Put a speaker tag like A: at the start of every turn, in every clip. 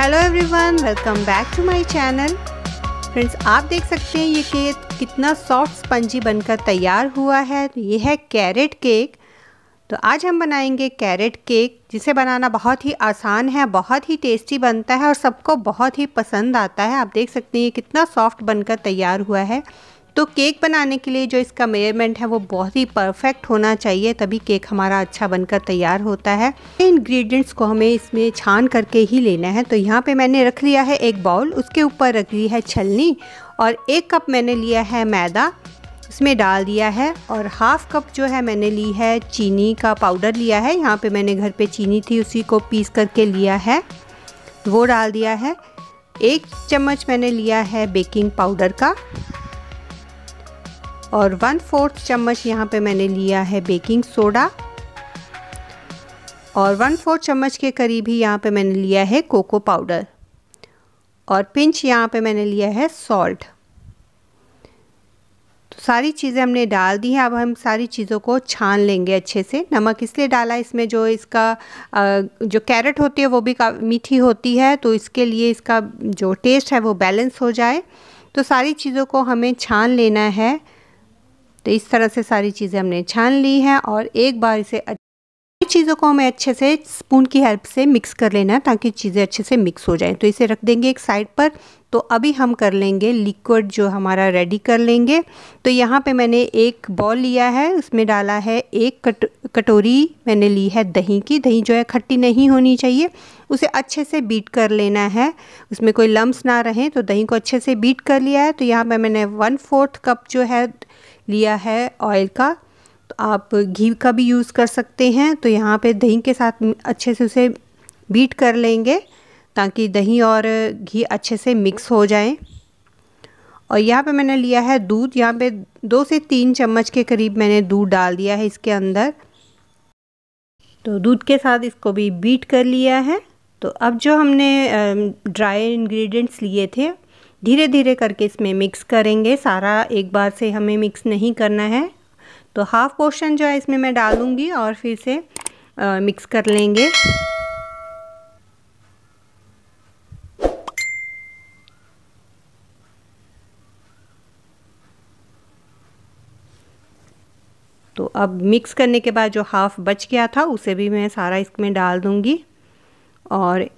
A: hello everyone welcome back to my channel friends आप देख सकते हैं ये केक कितना सॉफ्ट स्पंजी बनकर तैयार हुआ है तो ये है कैरेट केक तो आज हम बनाएंगे कैरेट केक जिसे बनाना बहुत ही आसान है बहुत ही टेस्टी बनता है और सबको बहुत ही पसंद आता है आप देख सकते हैं ये कितना सॉफ्ट बनकर तैयार हुआ है तो केक बनाने के लिए जो इसका मेजरमेंट है वो बहुत ही परफेक्ट होना चाहिए तभी केक हमारा अच्छा बनकर तैयार होता है इंग्रेडिएंट्स को हमें इसमें छान करके ही लेना है तो यहाँ पे मैंने रख लिया है एक बाउल उसके ऊपर रख ली है छलनी और एक कप मैंने लिया है मैदा इसमें डाल दिया है और हाफ़ कप जो है मैंने ली है चीनी का पाउडर लिया है यहाँ पर मैंने घर पर चीनी थी उसी को पीस करके लिया है वो डाल दिया है एक चम्मच मैंने लिया है बेकिंग पाउडर का और वन फोर्थ चम्मच यहाँ पे मैंने लिया है बेकिंग सोडा और वन फोर्थ चम्मच के करीब ही यहाँ पे मैंने लिया है कोको पाउडर और पिंच यहाँ पे मैंने लिया है सॉल्ट तो सारी चीज़ें हमने डाल दी हैं अब हम सारी चीज़ों को छान लेंगे अच्छे से नमक इसलिए डाला इसमें जो इसका जो कैरेट होती है वो भी मीठी होती है तो इसके लिए इसका जो टेस्ट है वो बैलेंस हो जाए तो सारी चीज़ों को हमें छान लेना है तो इस तरह से सारी चीज़ें हमने छान ली हैं और एक बार इसे चीज़ों को हमें अच्छे से स्पून की हेल्प से मिक्स कर लेना है ताकि चीज़ें अच्छे से मिक्स हो जाएं तो इसे रख देंगे एक साइड पर तो अभी हम कर लेंगे लिक्विड जो हमारा रेडी कर लेंगे तो यहाँ पे मैंने एक बॉल लिया है उसमें डाला है एक कट कटोरी मैंने ली है दही की दही जो है खट्टी नहीं होनी चाहिए उसे अच्छे से बीट कर लेना है उसमें कोई लम्स ना रहें तो दही को अच्छे से बीट कर लिया है तो यहाँ पर मैंने वन फोर्थ कप जो है लिया है ऑयल का तो आप घी का भी यूज़ कर सकते हैं तो यहाँ पे दही के साथ अच्छे से उसे बीट कर लेंगे ताकि दही और घी अच्छे से मिक्स हो जाए और यहाँ पे मैंने लिया है दूध यहाँ पे दो से तीन चम्मच के करीब मैंने दूध डाल दिया है इसके अंदर तो दूध के साथ इसको भी बीट कर लिया है तो अब जो हमने ड्राई इंग्रेडिएंट्स लिए थे धीरे धीरे करके इसमें मिक्स करेंगे सारा एक बार से हमें मिक्स नहीं करना है तो हाफ पोर्शन जो है इसमें मैं डालूंगी और फिर से आ, मिक्स कर लेंगे तो अब मिक्स करने के बाद जो हाफ़ बच गया था उसे भी मैं सारा इसमें डाल दूँगी और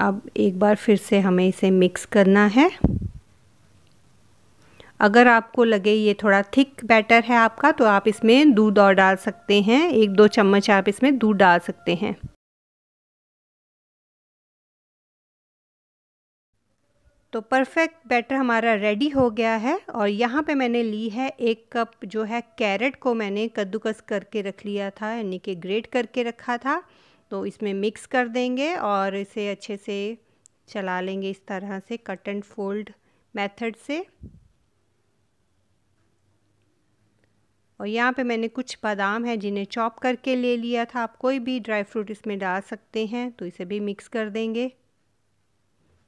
A: अब एक बार फिर से हमें इसे मिक्स करना है अगर आपको लगे ये थोड़ा थिक बैटर है आपका तो आप इसमें दूध और डाल सकते हैं एक दो चम्मच आप इसमें दूध डाल सकते हैं तो परफेक्ट बैटर हमारा रेडी हो गया है और यहाँ पे मैंने ली है एक कप जो है कैरेट को मैंने कद्दूकस करके रख लिया था यानी कि ग्रेट करके रखा था तो इसमें मिक्स कर देंगे और इसे अच्छे से चला लेंगे इस तरह से कट एंड फोल्ड मेथड से और यहाँ पे मैंने कुछ बादाम है जिन्हें चॉप करके ले लिया था आप कोई भी ड्राई फ्रूट इसमें डाल सकते हैं तो इसे भी मिक्स कर देंगे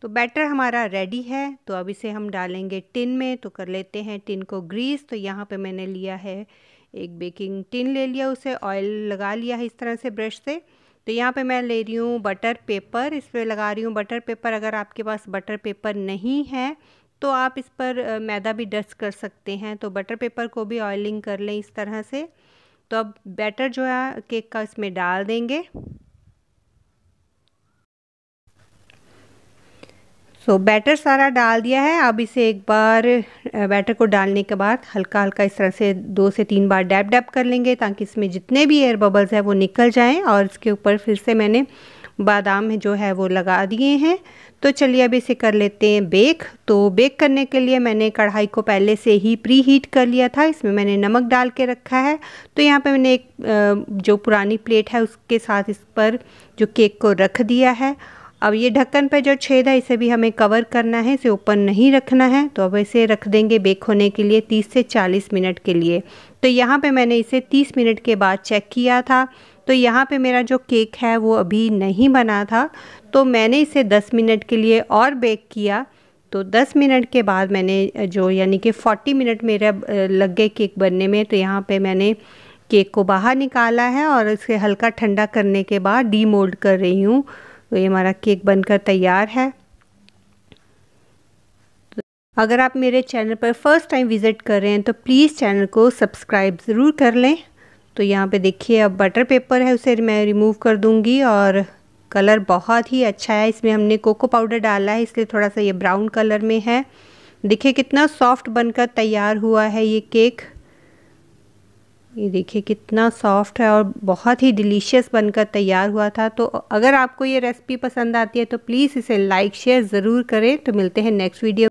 A: तो बैटर हमारा रेडी है तो अब इसे हम डालेंगे टिन में तो कर लेते हैं टिन को ग्रीस तो यहाँ पे मैंने लिया है एक बेकिंग टिन ले लिया उसे ऑयल लगा लिया है इस तरह से ब्रश से तो यहाँ पे मैं ले रही हूँ बटर पेपर इस पर लगा रही हूँ बटर पेपर अगर आपके पास बटर पेपर नहीं है तो आप इस पर मैदा भी डस्ट कर सकते हैं तो बटर पेपर को भी ऑयलिंग कर लें इस तरह से तो अब बैटर जो है केक का इसमें डाल देंगे तो बैटर सारा डाल दिया है अब इसे एक बार बैटर को डालने के बाद हल्का हल्का इस तरह से दो से तीन बार डैप डैप कर लेंगे ताकि इसमें जितने भी एयर बबल्स हैं वो निकल जाएं और इसके ऊपर फिर से मैंने बादाम जो है वो लगा दिए हैं तो चलिए अब इसे कर लेते हैं बेक तो बेक करने के लिए मैंने कढ़ाई को पहले से ही प्री हीट कर लिया था इसमें मैंने नमक डाल के रखा है तो यहाँ पे मैंने एक जो पुरानी प्लेट है उसके साथ इस पर जो केक को रख दिया है अब ये ढक्कन पर जो छेद है इसे भी हमें कवर करना है इसे ओपन नहीं रखना है तो अब इसे रख देंगे बेक होने के लिए 30 से 40 मिनट के लिए तो यहाँ पे मैंने इसे 30 मिनट के बाद चेक किया था तो यहाँ पे मेरा जो केक है वो अभी नहीं बना था तो मैंने इसे 10 मिनट के लिए और बेक किया तो 10 मिनट के बाद मैंने जो यानी कि 40 मिनट मेरा लग गए केक बनने में तो यहाँ पे मैंने केक को बाहर निकाला है और इसे हल्का ठंडा करने के बाद डीमोल्ड कर रही हूँ तो ये हमारा केक बनकर तैयार है तो अगर आप मेरे चैनल पर फर्स्ट टाइम विज़िट कर रहे हैं तो प्लीज़ चैनल को सब्सक्राइब ज़रूर कर लें तो यहाँ पे देखिए अब बटर पेपर है उसे मैं रिमूव कर दूँगी और कलर बहुत ही अच्छा है इसमें हमने कोको पाउडर डाला है इसलिए थोड़ा सा ये ब्राउन कलर में है देखिए कितना सॉफ्ट बनकर तैयार हुआ है ये केक ये देखिए कितना सॉफ्ट है और बहुत ही डिलीशियस बनकर तैयार हुआ था तो अगर आपको ये रेसिपी पसंद आती है तो प्लीज़ इसे लाइक शेयर ज़रूर करें तो मिलते हैं नेक्स्ट वीडियो